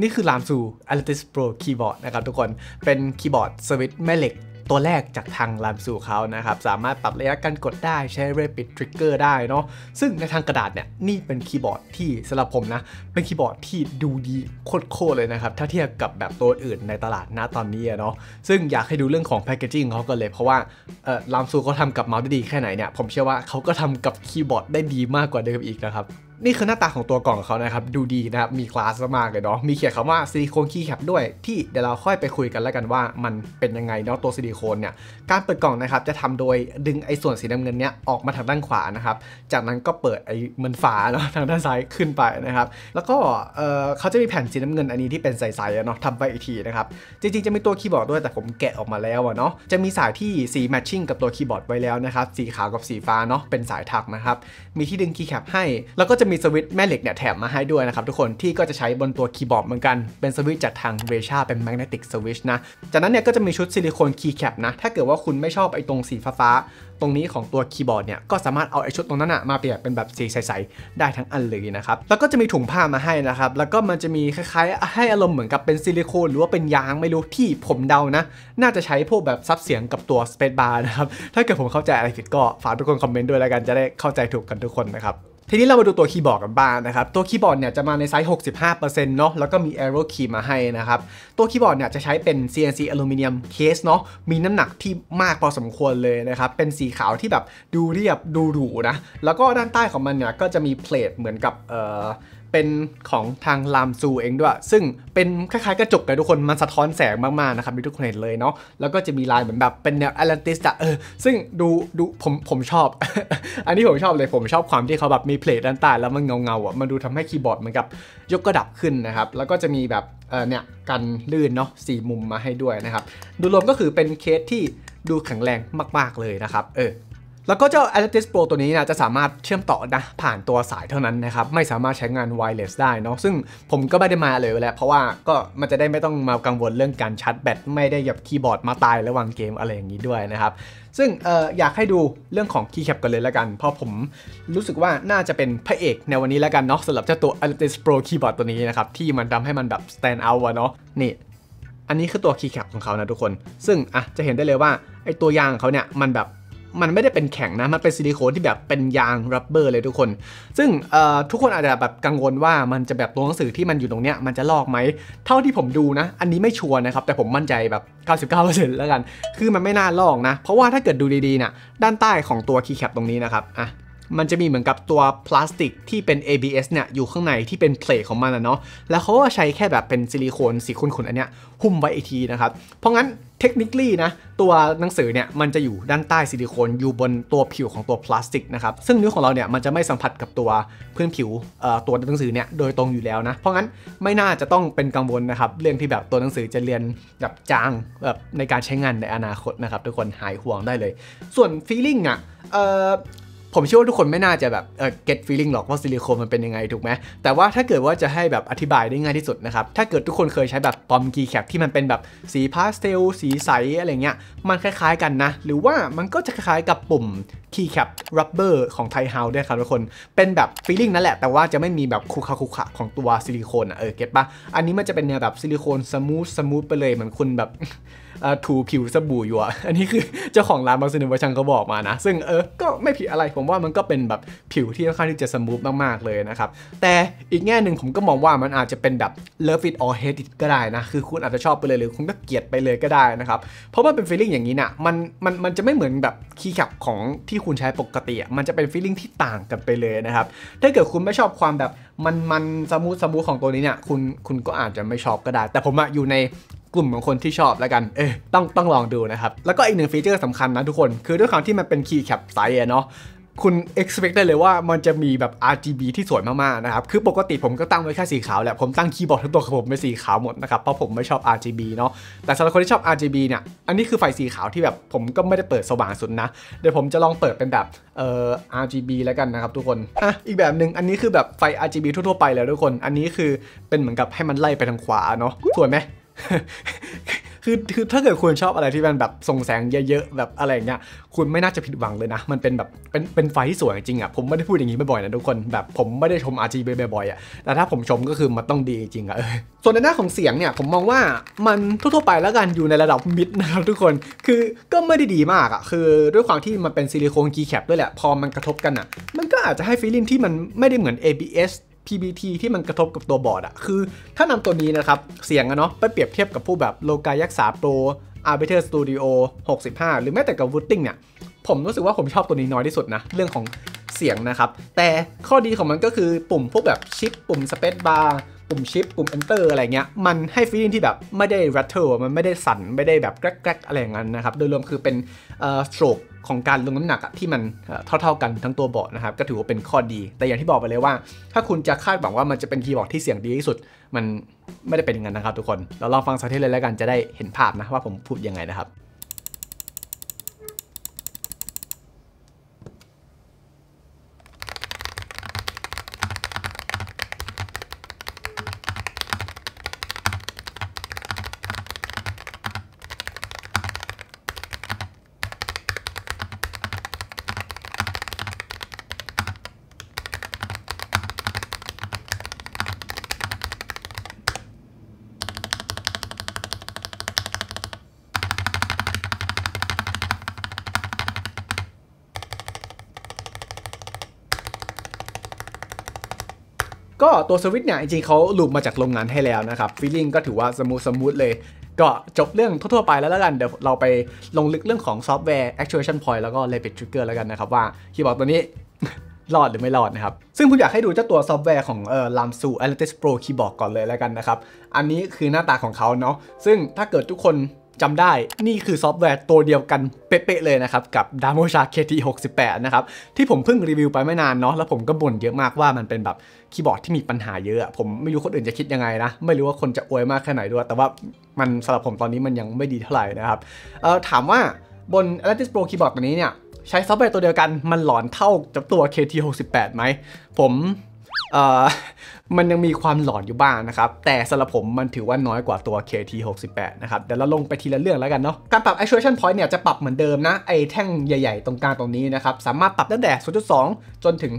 นี่คือลามซู a l t i s Pro Keyboard นะครับ ทุกคน เป็นคีย์บอร์ดสวิตช์แม่เหล็ก ตัวแรกจากทางลามซูเขานะครับ สามารถปรับระยะการกดได้ ใช้เรปิดทริกเกอร์ได้เนาะ ซึ่งในทางกระดาษเนี่ย นี่เป็นคีย์บอร์ดที่สำหรับผมนะ เป็นคีย์บอร์ดที่ดูดีโคตรเลยนะครับ ถ้าเทียบกับแบบตัวอื่นในตลาดณตอนนี้เนาะ ซึ่งอยากให้ดูเรื่องของแพคเกจิ้งเขากันเลย เพราะว่าเออลามซูเขาทำกับเมาส์ได้ดีแค่ไหนเนี่ย ผมเชื่อว่าเขาก็ทำกับคีย์บอร์ดได้ดีมากกว่าเดิมอีกนะครับนี่คือหน้าตาของตัวกล่องเขานะครับดูดีนะครับมีคลาสมากเลยเนาะมีเขียนคำว่าซิลิโคนคีย์แคปด้วย ที่เดี๋ยวเราค่อยไปคุยกันแล้วกันว่ามันเป็นยังไงเนาะตัวซิลิโคนเนี่ย การเปิดกล่องนะครับจะทำโดยดึงไอ้ส่วนสีน้ำเงินเนี้ยออกมาทางด้านขวานะครับจากนั้นก็เปิดไอ้มันฝาเนาะทางด้านซ้ายขึ้นไปนะครับแล้วก็เออเขาจะมีแผ่นสีน้ำเงินอันนี้ที่เป็นใสๆเนาะทำไว้อีกทีนะครับจริงๆจะมีตัวคีย์บอร์ดด้วยแต่ผมแกะออกมาแล้วเนาะจะมีสายที่สีแมทชิ่งกับตัวคีย์บอร์ดไว้แล้วนะครับสีขาวกับสีฟ้าเนาะเป็นสายถักนะครับมีที่ดึงคีย์แคปให้ แล้วก็จะมีีสวิตช์แม่เหล็กเนี่ยแถมมาให้ด้วยนะครับทุกคนที่ก็จะใช้บนตัวคีย์บอร์ดเหมือนกันเป็นสวิตช์จากทางเวชาเป็นแมกเนติกสวิตช์นะจากนั้นเนี่ยก็จะมีชุดซิลิโคนคีย์แคปนะ ถ้าเกิดว่าคุณไม่ชอบไอ้ตรงสีฟ้า ตรงนี้ของตัวคีย์บอร์ดเนี่ยก็สามารถเอาไอ้ชุดตรงนั้นอะมาเปลี่ยนเป็นแบบสีใส ๆ ได้ทั้งอันเลยนะครับ แล้วก็จะมีถุงผ้ามาให้นะครับ แล้วก็มันจะมีคล้ายๆ ให้อารมณ์เหมือนกับเป็นซิลิโคนหรือว่าเป็นยางไม่รู้ที่ผมเดานะ น่าจะใช้พวกแบบซับเสียงกับตัวสเปซบาร์นะครับถ้าเกิดผมเข้าใจอะไรผิดก็ฝากทุกคนคอมเมนต์ด้วยแล้วกันจะได้เข้าใจถูกกันทุกคนนะครับทีนี้เรามาดูตัวคีย์บอร์ดกันบ้างนะครับ ตัวคีย์บอร์ดเนี่ยจะมาในไซส์65%เนาะ แล้วก็มี arrow key มาให้นะครับ ตัวคีย์บอร์ดเนี่ยจะใช้เป็น CNC อลูมิเนียมเคสเนาะ มีน้ำหนักที่มากพอสมควรเลยนะครับ เป็นสีขาวที่แบบดูเรียบดูหรูนะ แล้วก็ด้านใต้ของมันเนี่ยก็จะมีเพลทเหมือนกับเอ่อเป็นของทางลามซูเองด้วย ซึ่งเป็นคล้ายๆกระจกเลยทุกคนมันสะท้อนแสงมากๆนะครับที่ทุกคนเห็นเลยเนาะแล้วก็จะมีลายเหมือนแบบเป็นแนวแอตแลนติสอะเออซึ่งดูดูผมผมชอบ อันนี้ผมชอบเลยผมชอบความที่เขาแบบมีเพลทด้านใต้แล้วมันเงาเงาอ่ะมันดูทำให้คีย์บอร์ดเหมือนกับยกกระดับขึ้นนะครับ แล้วก็จะมีแบบเออเนี่ยกันลื่นเนาะสี่มุมมาให้ด้วยนะครับดูรวมก็คือเป็นเคสที่ดูแข็งแรงมากๆเลยนะครับ เออแล้วก็เจ้า a t i a s Pro ตัวนี้นะจะสามารถเชื่อมต่อนะผ่านตัวสายเท่านั้นนะครับไม่สามารถใช้งานไวเลสได้เนาะซึ่งผมก็ไม่ได้มาเลยแหละเพราะว่าก็มันจะได้ไม่ต้องมากังวลเรื่องการชาร์จแบต ไม่ได้หยับคีย์บอร์ดมาตายระหว่างเกมอะไรอย่างนี้ด้วยนะครับซึ่งอออยากให้ดูเรื่องของคีย์แคปกันเลยละกัน เพราะผมรู้สึกว่าน่าจะเป็นพระเอกในวันนี้ละกันเนาะสำหรับเจ้าตัว a t i a s Pro คีย์บอร์ดตัวนี้นะครับที่มันทำให้มันแบบ stand out วะเนาะนี่อันนี้คือตัวคีย์แคปของเขานะทุกคน ซึ่งอ่ะจะเห็นได้เลยว่าไอตัวยางของเขาเนี่ยมันแบบมันไม่ได้เป็นแข็งนะ มันเป็นซิลิโคนที่แบบเป็นยางรับเบอร์เลยทุกคน ซึ่งทุกคนอาจจะแบบกังวลว่ามันจะแบบตัวหนังสือที่มันอยู่ตรงเนี้ยมันจะลอกไหม เท่าที่ผมดูนะ อันนี้ไม่ชัวร์นะครับ แต่ผมมั่นใจแบบ 99%แล้วกัน คือมันไม่น่าลอกนะ เพราะว่าถ้าเกิดดูดีๆนะ่ะด้านใต้ของตัวคีย์แคปตรงนี้นะครับอ่ะมันจะมีเหมือนกับตัวพลาสติกที่เป็น ABS เนี่ยอยู่ข้างในที่เป็นเพลทของมันนะเนาะแล้วเขาก็ใช้แค่แบบเป็นซิลิโคนสีขุ่นๆ อันเนี้ยหุ้มไว้อีกทีนะครับเพราะงั้นเทคนิคลี่นะตัวหนังสือเนี่ยมันจะอยู่ด้านใต้ซิลิโคนอยู่บนตัวผิวของตัวพลาสติกนะครับซึ่งนิ้วของเราเนี่ยมันจะไม่สัมผัสกับตัวพื้นผิวตัวหนังสือเนี่ยโดยตรงอยู่แล้วนะเพราะงั้นไม่น่าจะต้องเป็นกังวลนะครับเรื่องที่แบบตัวหนังสือจะเรียนแบบจางแบบในการใช้งานในอนาคตนะครับทุกคนหายห่วงได้เลย ส่วนฟีลิ่งอ่ะผมเชื่อว่าทุกคนไม่น่าจะแบบ เออ get feeling หรอกว่าซิลิโคนมันเป็นยังไงถูกไหม แต่ว่าถ้าเกิดว่าจะให้แบบอธิบายได้ง่ายที่สุดนะครับ ถ้าเกิดทุกคนเคยใช้แบบปอมกีแคปที่มันเป็นแบบสีพาสเทลสีใสอะไรเงี้ย มันคล้าย ๆกันนะ หรือว่ามันก็จะคล้ายๆกับปุ่มคีแคปรั rubber ของไทเฮาด้วยครับทุกคน เป็นแบบฟีลิ่งนั่นแหละ แต่ว่าจะไม่มีแบบคุกคาคุกคาของตัวซิลิโคนอ่ะ เออเก็ตปะอันนี้มันจะเป็นแนวแบบซิลิโคนสมูทสมูทไปเลยเหมือนคุณแบบถูผิวสบู่อยู่อ่ะ อันนี้คือเจ้าของร้านบางสินวัชังเขาบอกมานะ ซึ่งเออ ก็ไม่ผิดอะไร ผมว่ามันก็เป็นแบบผิวที่ค่อนข้างที่จะสมูทมาก ๆ เลยนะครับ แต่อีกแง่หนึ่งผมก็มองว่ามันอาจจะเป็นแบบ love it or hate it ก็ได้นะ คือคุณอาจจะชอบไปเลยหรือคุณก็เกลียดไปเลยก็ได้นะครับ เพราะว่าเป็นฟีลลิ่งอย่างนี้นะ่ะ มัน มัน มันจะไม่เหมือนแบบคีย์แคปของที่คุณใช้ปกติมันจะเป็นฟีลลิ่งที่ต่างกันไปเลยนะครับ ถ้าเกิดคุณไม่ชอบความแบบมันมันสมูทสมูทของตัวนี้เนี่ย คุณ คุณก็อาจจะไม่ชอบก็ได้ แต่ผมอะอยู่ในกลุ่มของคนที่ชอบแล้วกัน เอ๊ต้องต้องลองดูนะครับ แล้วก็อีกหนึ่งฟีเจอร์สำคัญนะทุกคน คือด้วยความที่มันเป็นคีย์แคปไซส์เนาะ คุณ expect ได้เลยว่ามันจะมีแบบ RGB ที่สวยมากๆนะครับ คือปกติผมก็ตั้งไว้แค่สีขาวแหละ ผมตั้งคีย์บอร์ดทั้งตัวของผมเป็นสีขาวหมดนะครับ เพราะผมไม่ชอบ RGB เนาะ แต่สำหรับคนที่ชอบ RGB เนี่ย อันนี้คือไฟสีขาวที่แบบผมก็ไม่ได้เปิดสว่างสุดนะ เดี๋ยวผมจะลองเปิดเป็นแบบเอ่อ RGB แล้วกันนะครับทุกคนอ่ะอีกแบบหนึ่งอันนี้คือแบบไฟ RGB ทั่วๆไปแล้วทุกคนอันนี้คือเป็นเหมือนกับให้มันไล่ไปทางขวาเนาะสวยไหมคือคือถ้าเกิดคุณชอบอะไรที่มันแบบส่งแสงเยอะๆแบบอะไรเงี้ย คุณไม่น่าจะผิดหวังเลยนะ มันเป็นแบบเป็นเป็นไฟที่สวยจริงอ่ะผมไม่ได้พูดอย่างนี้บ่อยๆนะทุกคนแบบผมไม่ได้ชม RGB บ่อยๆอ่ะแต่ถ้าผมชมก็คือมันต้องดีจริงอ่ะเออส่วนในหน้าของเสียงเนี่ยผมมองว่ามันทั่ว ๆ ไปแล้วกันอยู่ในระดับมิดนะครับทุกคน คือก็ไม่ได้ดีมากอ่ะคือด้วยความที่มันเป็นซิลิโคนคีย์แคปด้วยแหละ พอมันกระทบกันอ่ะ มันก็อาจจะให้ฟีลิ่งที่มันไม่ได้เหมือน ABS PBT ที่มันกระทบกับตัวบอร์ดอะคือ ถ้านำตัวนี้นะครับเสียงอะเนาะไปเปรียบเทียบกับผู้แบบโลกายักษ์สาโปร Arbiter Studio 65 หรือแม้แต่กับ Wooting เนี่ยผมรู้สึกว่าผมชอบตัวนี้น้อยที่สุดนะเรื่องของเสียงนะครับแต่ข้อดีของมันก็คือปุ่มพวกแบบชิป ปุ่มสเปซบาร์ปุ่มชิปปุ่ม enter อะไรเงี้ย มันให้ฟีลิ่งที่แบบไม่ได้ rattle มันไม่ได้สั่นไม่ได้แบบแกรกๆอะไรอย่างนั้นนะครับ โดยรวมคือเป็นเอ่ stroke ของการลงน้ำหนักที่มันเท่าๆกันทั้งตัวเบาะนะครับ ก็ถือว่าเป็นข้อดี แต่อย่างที่บอกไปเลยว่า ถ้าคุณจะคาดหวังว่ามันจะเป็นคีย์บอร์ดที่เสียงดีที่สุดมันไม่ได้เป็นอย่างนั้นนะครับทุกคน เราลองฟังสักทีเลยแล้วกันจะได้เห็นภาพนะว่าผมพูดยังไงนะครับก็ตัวสวิตช์เนี่ย จริงๆเขาหลุดมาจากโรงงานให้แล้วนะครับฟีลลิ่งก็ถือว่าสมูทสมูทเลย ก็จบเรื่องทั่วๆไปแล้วแล้วกัน เดี๋ยวเราไปลงลึกเรื่องของซอฟต์แวร์ actuation point แล้วก็ rapid trigger แล้วกันนะครับ ว่าคีย์บอร์ดตัวนี้รอดหรือไม่รอดนะครับ ซึ่งผมอยากให้ดูเจ้าตัวซอฟต์แวร์ของเอามซูเอลเลติสโปรคีย์บอร์ดก่อนเลยแล้วกันนะครับ อันนี้คือหน้าตาของเขาเนาะซึ่งถ้าเกิดทุกคนจำได้ นี่คือซอฟต์แวร์ตัวเดียวกัน เป๊ะ ๆ เลยนะครับ กับ d a m o s h a KT68 นะครับ ที่ผมเพิ่งรีวิวไปไม่นานเนาะแล้วผมก็บ่นเยอะมากว่ามันเป็นแบบคีย์บอร์ดที่มีปัญหาเยอะ ผมไม่รู้คนอื่นจะคิดยังไงนะ ไม่รู้ว่าคนจะอวยมากแค่ไหนด้วย แต่ว่ามันสำหรับผมตอนนี้มันยังไม่ดีเท่าไหร่นะครับ ถามว่าบน a l a t i s Pro คีย์บอร์ดตัวนี้เนี่ยใช้ซอฟต์แวร์ตัวเดียวกันมันหลอนเท่ากับตัว KT68 ไหมผมมันยังมีความหลอนอยู่บ้างนะครับแต่สำหรับผมมันถือว่าน้อยกว่าตัว KT68 นะครับเดี๋ยวเราลงไปทีละเรื่องแล้วกันเนาะการปรับ actuation point เนี่ยจะปรับเหมือนเดิมนะไอ้แท่งใหญ่ ๆ ตรงกลางตรงนี้นะครับสามารถปรับตั้งแต่0.2 จนถึง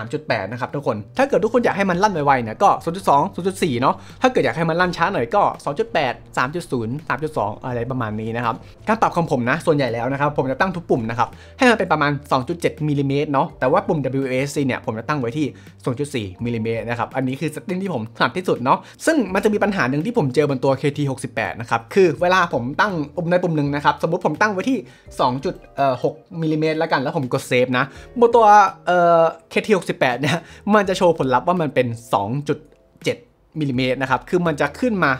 3.8 นะครับทุกคนถ้าเกิดทุกคนอยากให้มันลั่นไวๆเนี่ยก็0.2 0.4เนาะถ้าเกิดอยากให้มันลั่นช้าหน่อยก็ 2.8 3.0 3.2 อะไรประมาณนี้นะครับการปรับของผมนะส่วนใหญ่แล้วนะครับผมจะตั้งทุกปุ่มนะครับให้มันเป็นประมาณ2.7มิลิเมตรเนาะแต่ว่าปุ่ม w a s เนี่ยผมจะตั้งไว้ที่2.4มิลลิเมตรนะครับอันี้คือเซตติ้งที่ผมถนัดที่สุดเนาะซึ่งมันจะมีปัญหาหนึ่งที่ผมเจอบนตัว KT68 นะครับคือเวลาผมตั้งอุปในปุ่มหนึ่งนะครับสมมติผมตั้งไว้ที่ 2.6มิลิเมตรแล้วกัน แล้วผมกดเซฟนะบนตัวเอ่อ KT68 เนี่ยมันจะโชว์ผลลัพธ์ว่ามันเป็น 2.7มิลิเมตรนะครับคือมันจะขึ้นมา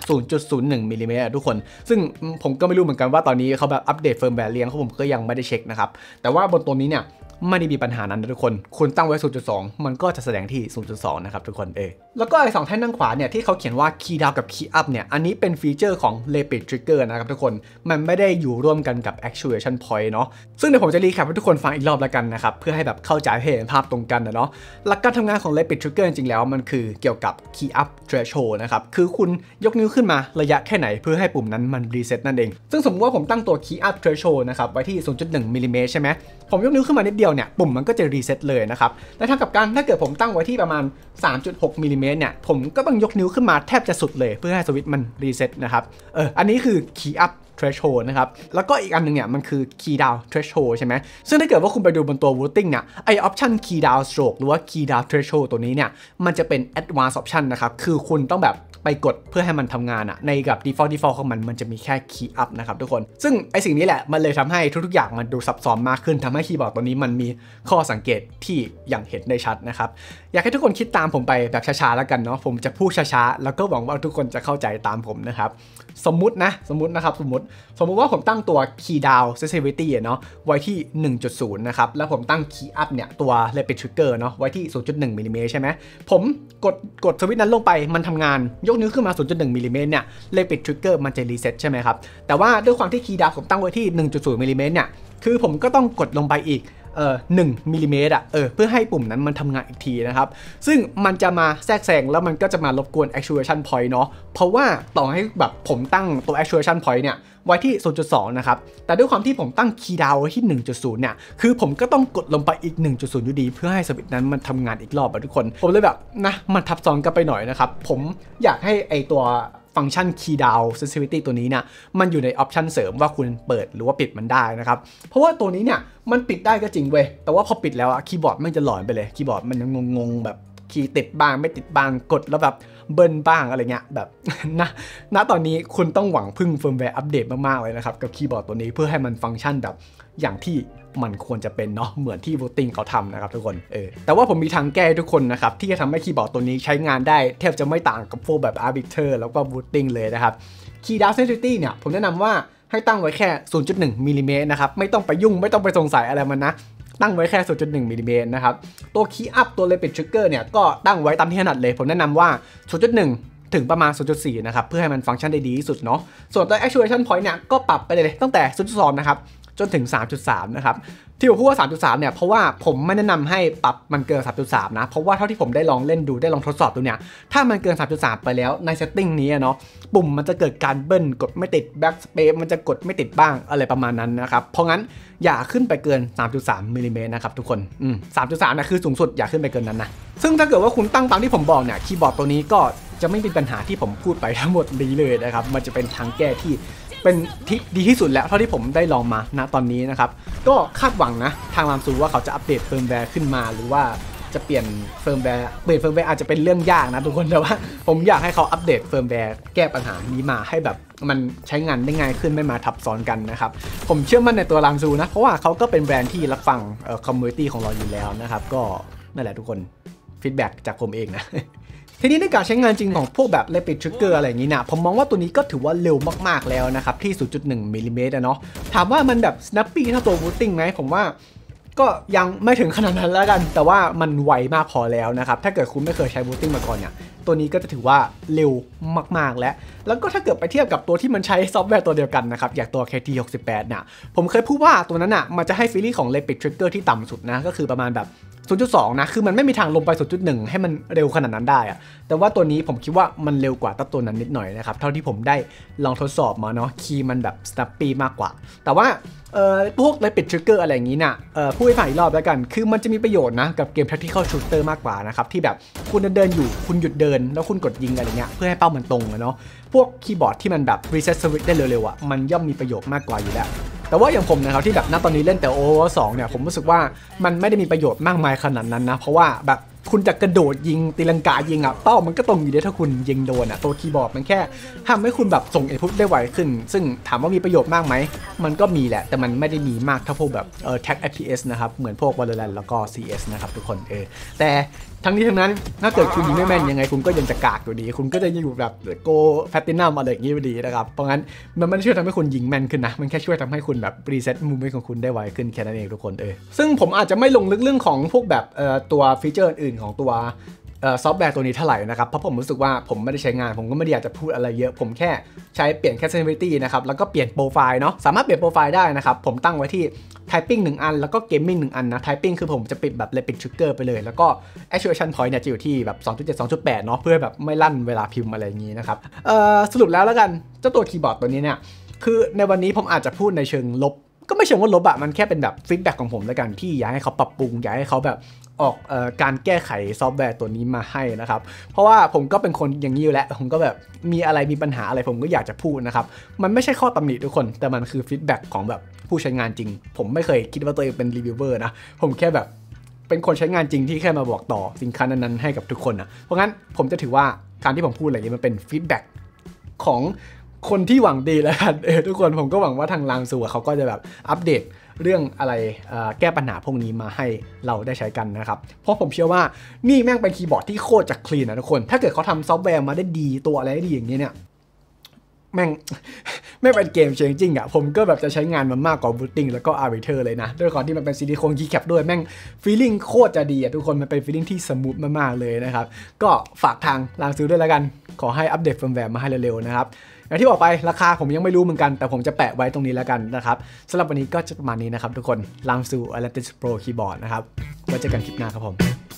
0.01มิลิเมตรทุกคน ซึ่งผมก็ไม่รู้เหมือนกันว่าตอนนี้เขาแบบอัปเดตเฟิร์มแวร์เลี้ยงเขาผมก็ยังไม่ได้เช็คนะครับแต่ว่าบนตัวนี้เนี่ยไม่ได้มีปัญหานั้นนะทุกคน คุณตั้งไว้ 0.2 มันก็จะแสดงที่ 0.2 นะครับทุกคนเออแล้วก็ไอ้สองแท่นด้านขวาเนี่ยที่เขาเขียนว่า key down กับ key up เนี่ย อันนี้เป็นฟีเจอร์ของ rapid trigger นะครับทุกคน มันไม่ได้อยู่ร่วมกันกับ actuation point เนาะ ซึ่งเดี๋ยวผมจะรีแคปให้ทุกคนฟังอีกรอบละกันนะครับ เพื่อให้แบบเข้าใจเห็นภาพตรงกันนะเนาะ หลักการทำงานของ rapid trigger จริงๆแล้วมันคือเกี่ยวกับ key up threshold นะครับ คือคุณยกนิ้วขึ้นมาระยะแค่ไหน เพื่อให้ปุ่มนั้นมันรีเซ็ตนั่นเองซึ่งสมมติว่าผมตั้งตัว key up threshold นะครับไว้ที่0.1มิลลิเมตรใช่ไหมผมยกนิ้วขึ้นมานิดเดียวยวเนี่ยปุ่มมันก็จะรีเซ็ตเลยนะครับ และท้งกับการถ้าเกิดผมตั้งไว้ที่ประมาณ 3.6 มิลิเมตรเนี่ย ผมก็ต้องยกนิ้วขึ้นมาแทบจะสุดเลย เพื่อให้สวิตช์มันรีเซ็ตนะครับ เออ อันนี้คือ k e อัพ threshold นะครับแล้วก็อีกอันนึงเนี่ยมันคือ key down threshold ใช่ไหมซึ่งถ้าเกิดว่าคุณไปดูบนตัว voting เนี่ยไอ option key down stroke หรือว่า key down threshold ตัวนี้เนี่ยมันจะเป็น advanced option นะครับคือคุณต้องแบบไปกดเพื่อให้มันทำงานอะในกับ default default ของมันมันจะมีแค่ key up นะครับทุกคน ซึ่งไอสิ่งนี้แหละมันเลยทำให้ทุกๆอย่างมันดูซับซ้อนมากขึ้นทำให้คีย์บอร์ดตัวนี้มันมีข้อสังเกตที่อย่างเห็นได้ชัดนะครับอยากให้ทุกคนคิดตามผมไปแบบช้าๆแล้วกันเนาะผมจะพูดช้าๆ แล้วก็หวังว่าทุกคนจะเข้าใจตามผมนะครับสมมุตินะสมมตินะครับสมมติสมมุติว่าผมตั้งตัว key down sensitivity เนาะไว้ที่ 1.0 นะครับ แล้วผมตั้ง key up เนี่ยตัว rapid trigger เนาะไว้ที่ 0.1มิลิเมตรใช่ไหมผมกดกดสวิตช์นั้นลงไปมันทำงานยกนิ้วขึ้นมา 0.1มิลิเมตรเนี่ย rapid trigger มันจะรีเซ็ตใช่ไหมครับ แต่ว่าด้วยความที่ key down ผมตั้งไว้ที่ 1.0มิลิเมตรเนี่ย คือผมก็ต้องกดลงไปอีกเอ่อหนึ่งมิลลิเมตรอ่ะเออเพื่อให้ปุ่มนั้นมันทำงานอีกทีนะครับซึ่งมันจะมาแทรกแซงแล้วมันก็จะมารบกวน actuation point เนาะเพราะว่าต่อให้แบบผมตั้งตัว actuation point เนี่ยไว้ที่ 0.2นะครับแต่ด้วยความที่ผมตั้งคีย์ดาวไว้ที่ 1.0เนี่ยคือผมก็ต้องกดลงไปอีก 1.0 อยู่ดี เพื่อให้สวิตช์นั้นมันทำงานอีกรอบอะทุกคน ผมเลยแบบนะมันทับซ้อนกันไปหน่อยนะครับ ผมอยากให้ไอตัวฟังก์ชัน Key Down Sensitivity ตัวนี้เนี่ยมันอยู่ในออปชันเสริมว่าคุณเปิดหรือว่าปิดมันได้นะครับ เพราะว่าตัวนี้เนี่ยมันปิดได้ก็จริงเว้ย แต่ว่าพอปิดแล้วอะคีย์บอร์ดมันจะหลอนไปเลย คีย์บอร์ดมันยังงงๆแบบคีย์ติดบ้างไม่ติดบ้างกดแล้วแบบเบิ้ลบ้างอะไรเงี้ยแบบนะณตอนนี้คุณต้องหวังพึ่งเฟิร์มแวร์อัปเดตมากๆ เลยนะครับกับคีย์บอร์ดตัวนี้เพื่อให้มันฟังก์ชันแบบอย่างที่มันควรจะเป็นเนาะเหมือนที่วูติงเขาทำนะครับทุกคนเออแต่ว่าผมมีทางแก้ทุกคนนะครับที่จะทำให้คีย์บอร์ดตัวนี้ใช้งานได้แทบจะไม่ต่างกับพวกแบบ Arbiter แล้วก็วูติงเลยนะครับคีย์ดาวเซนซิตี้เนี่ยผมแนะนำว่าให้ตั้งไว้แค่ 0.1มิลิเมตรนะครับไม่ต้องไปยุ่งไม่ต้องไปสงสัยอะไรมันนะ ตั้งไว้แค่ 0.1มิลิเมตรนะครับตัวคีย์อัพตัวเลปิดชิกเกอร์เนี่ยก็ตั้งไว้ตามที่ถนัดเลย ผมแนะนำว่า0.1ถึงประมาณ 0.4นะครับเพื่อให้มันฟังก์ชันได้ดีที่สุดเนาะส่วนตัว actuation point เนี่ยก็ปรับไปเลย ตั้งแต่0.2นะครับจนถึง 3.3 นะครับ ที่ผมพูดว่า 3.3 เนี่ย เพราะว่าผมไม่แนะนำให้ปรับมันเกิน 3.3 นะ เพราะว่าเท่าที่ผมได้ลองเล่นดู ได้ลองทดสอบดูเนี่ยถ้ามันเกิน 3.3 ไปแล้วในเซตติ้งนี้เนาะ ปุ่มมันจะเกิดการเบิ้ลกดไม่ติดแบ็กสเปซมันจะกดไม่ติดบ้างอะไรประมาณนั้นนะครับ เพราะงั้นอย่าขึ้นไปเกิน 3.3มิลิเมตรนะครับทุกคนอืม3.3นะคือสูงสุดอย่าขึ้นไปเกินนั้นนะ ซึ่งถ้าเกิดว่าคุณตั้งตามที่ผมบอกเนี่ย คีย์บอร์ดตัวนี้ก็จะไม่เป็นปัญหาที่ผมพูดไปทั้งหมดนี้เลยนะครับมันจะเป็นทางแก้ที่เป็นที่ดีที่สุดแล้ว เท่าที่ผมได้ลองมาณตอนนี้นะครับ ก็คาดหวังนะทางลามซูว่าเขาจะอัปเดตเฟิร์มแวร์ขึ้นมา หรือว่าจะเปลี่ยนเฟิร์มแวร์เปลี่ยนเฟิร์มแวร์อาจจะเป็นเรื่องยากนะทุกคนแต่ว่าผมอยากให้เขาอัปเดตเฟิร์มแวร์แก้ปัญหานี้มาให้แบบมันใช้งานได้ง่ายขึ้นไม่มาทับซ้อนกันนะครับผมเชื่อมั่นในตัวลามซูนะ เพราะว่าเขาก็เป็นแบรนด์ที่รับฟังคอมมูนิตี้ของเราอยู่แล้วนะครับ ก็นั่นแหละทุกคนฟีดแบ็กจากผมเองนะทีนี้ในการใช้งานจริงของพวกแบบ Rapid Trigger อะไรอย่างนี้นะผมมองว่าตัวนี้ก็ถือว่าเร็วมาก ๆแล้วนะครับที่ 0.1มิลิเมตรเนาะถามว่ามันแบบ snappy เท่าตัววูติ i n ไหมผมว่าก็ยังไม่ถึงขนาดนั้นแล้วกัน แต่ว่ามันไวมากพอแล้วนะครับถ้าเกิดคุณไม่เคยใช้บูตติ้งมาก่อนเนี่ยตัวนี้ก็จะถือว่าเร็วมากๆแล้ว แล้วก็ถ้าเกิดไปเทียบกับตัวที่มันใช้ซอฟต์แวร์ตัวเดียวกันนะครับอย่างตัว KT 68น่ะผมเคยพูดว่าตัวนั้นอ่ะมันจะให้ฟีลิ่งของ Rapid Trigger ที่ต่ำสุดนะก็คือประมาณแบบองนะ คือมันไม่มีทางลงไปุดจหนึ่งให้มันเร็วขนาดนั้นได้อะแต่ว่าตัวนี้ผมคิดว่ามันเร็วกว่าตัวนั้นนิดหน่อยนะครับ เท่าที่ผมได้ลองทดสอบมาเนาะคีย์มันแบบสตัปปี้มากกว่า แต่ว่าเอ่อพวกปิดทริกเกอร์อะไรอย่างนี้นะ่ะเอ่อพูดให้่านอีกรอบแล้วกัน คือมันจะมีประโยชน์นะ กับเกมที่เข้าช s h เตอร์มากกว่านะครับ ที่แบบคุณเดินอยู่คุณหยุดเดิน แล้วคุณกดยิงอะไรเงี้ยเพื่อให้เป้ามันตรงเนาะพวกคีย์บอร์ดที่มันแบบีเซ็ตสวิตช์ได้เร็วๆอะ่ะมันย่อมมีประโยชน์มากกว่าอยู่แล้วแต่ว่าอย่างผมนะครับที่แบบณตอนนี้เล่นแต่ o อเวอร์สเนี่ย ผมรู้สึกว่ามันไม่ได้มีประโยชน์มากมายขนาดนั้นนะ เพราะว่าแบบคุณจะกระโดดยิงตีลังกายิงอ่ะเป้ามันก็ตรงอยู่ด้ถ้าคุณยิงโดนอ่ะตัวคีย์บอร์ดมันแค่ทำให้คุณแบบส่งเอพุทได้ไวขึ้น ซึ่งถามว่ามีประโยชน์มากไหมมันก็มีแหละ แต่มันไม่ได้มีมากเท่าพวกแบบเออแท็ก FPS นะครับเหมือนพวก Valorant แล้วก็ CS นะครับทุกคนเออแต่ทั้งนี้ทั้งนั้นถ้าเกิดคุณยิงไม่แม่นยังไงคุณก็ยังจะกากอยู่ดี คุณก็จะยังอยู่แบบโกแฟตินัมอะไรอย่างนี้อยู่ดีนะครับเพราะงั้นมันไม่ช่วยทำให้คุณยิงแม่นขึ้นนะมันแค่ช่วยทำให้คุณแบบรีเซ็ตมุมเมนของคุณได้ไวขึ้นแค่นั้นเองทุกคนเออซึ่งผมอาจจะไม่ลงลึกเรื่องของพวกแบบตัวฟีเจอร์อื่นของตัวซอฟต์แวร์ตัวนี้เท่าไหร่นะครับ เพราะผมรู้สึกว่าผมไม่ได้ใช้งานผมก็ไม่ได้อยากจะพูดอะไรเยอะผมแค่ใช้เปลี่ยนแคสเซนเวตี้นะครับ แล้วก็เปลี่ยนโปรไฟล์เนาะสามารถเปลี่ยนโปรไฟล์ได้นะครับ ผมตั้งไว้ที่ typing 1 อันแล้วก็ gaming 1อันนะ typing คือผมจะปิดแบบยปิดช t กเกอร์ไปเลย แล้วก็ actuation point เนี่ยจะอยู่ที่แบบ 2.7 2.8เนาะเพื่อแบบไม่ลั่นเวลาพิมพ์อะไรอย่างนี้นะครับสรุปแล้วแล้วกันเจ้าตัวคีย์บอร์ดตัวนี้เนี่ยคือในวันนี้ผมอาจจะพูดในเชิงลบ ก็ไม่เชิงว่าลบอะมันแค่เป็นแบบฟีดแบ็กของผมแล้วกันที่อยากให้เขาปรับปรุงอยากให้เขาแบบออกออการแก้ไขซอฟต์แวร์ตัวนี้มาให้นะครับ เพราะว่าผมก็เป็นคนอย่างนี้อยู่แล้วผมก็แบบมีอะไรมีปัญหาอะไรผมก็อยากจะพูดนะครับ มันไม่ใช่ข้อตำหนิทุกคน แต่มันคือฟีดแบ็กของแบบผู้ใช้งานจริง ผมไม่เคยคิดว่าตัวเองเป็นรีวิวเวอร์นะ ผมแค่แบบเป็นคนใช้งานจริงที่แค่มาบอกต่อสินค้านั้นๆให้กับทุกคนนะเพราะงั้นผมจะถือว่าการที่ผมพูดอะไรนี้มันเป็นฟีดแบ็กของคนที่หวังดีแล้วกันเออทุกคนผมก็หวังว่าทางรางสัวเขาก็จะแบบอัปเดตเรื่องอะไรแก้ปัญหาพวกนี้มาให้เราได้ใช้กันนะครับ เพราะผมเชื่อว่านี่แม่งเป็นคีย์บอร์ดที่โคตรจะคลีนนะทุกคน ถ้าเกิดเขาทำซอฟต์แวร์มาได้ดีตัวอะไรดีอย่างนี้เนี่ย แม่งไม่เป็นเกมเชงจริงอะผมก็แบบจะใช้งานมันมากกว่าบูตติ้งแล้วก็อาร์บิเทอร์เลยนะด้วยความที่มันเป็นซีดีโคนคีย์แคปด้วยแม่งฟีลลิ่งโคตรจะดีอะทุกคน มันเป็นฟีลลิ่งที่สมูทมากๆเลยนะครับ ก็ฝากทางลางซื้อด้วยแล้วกัน ขอให้อัปเดตเฟิร์มแวร์มาให้เร็วๆนะครับอย่างที่บอกไปราคาผมยังไม่รู้เหมือนกัน แต่ผมจะแปะไว้ตรงนี้แล้วกันนะครับสำหรับวันนี้ก็จะประมาณนี้นะครับ ทุกคน l a m ู u ั l เล t ิสโ Pro Keyboard นะครับไว้เจอกันคลิปหน้าครับผม